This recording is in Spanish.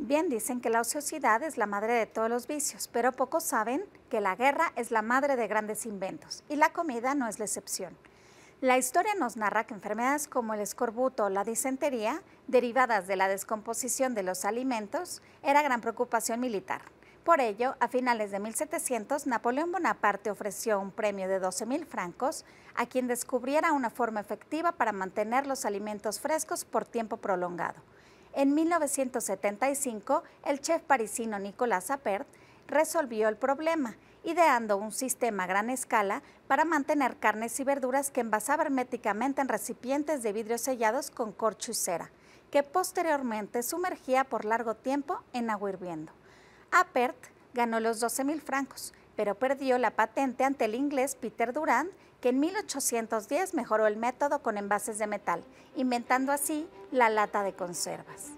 Bien, dicen que la ociosidad es la madre de todos los vicios, pero pocos saben que la guerra es la madre de grandes inventos y la comida no es la excepción. La historia nos narra que enfermedades como el escorbuto o la disentería, derivadas de la descomposición de los alimentos, era gran preocupación militar. Por ello, a finales de 1700, Napoleón Bonaparte ofreció un premio de 12,000 francos a quien descubriera una forma efectiva para mantener los alimentos frescos por tiempo prolongado. En 1975, el chef parisino Nicolas Appert resolvió el problema, ideando un sistema a gran escala para mantener carnes y verduras que envasaba herméticamente en recipientes de vidrio sellados con corcho y cera, que posteriormente sumergía por largo tiempo en agua hirviendo. Apert ganó los 12 mil francos, pero perdió la patente ante el inglés Peter Durand, que en 1810 mejoró el método con envases de metal, inventando así la lata de conservas.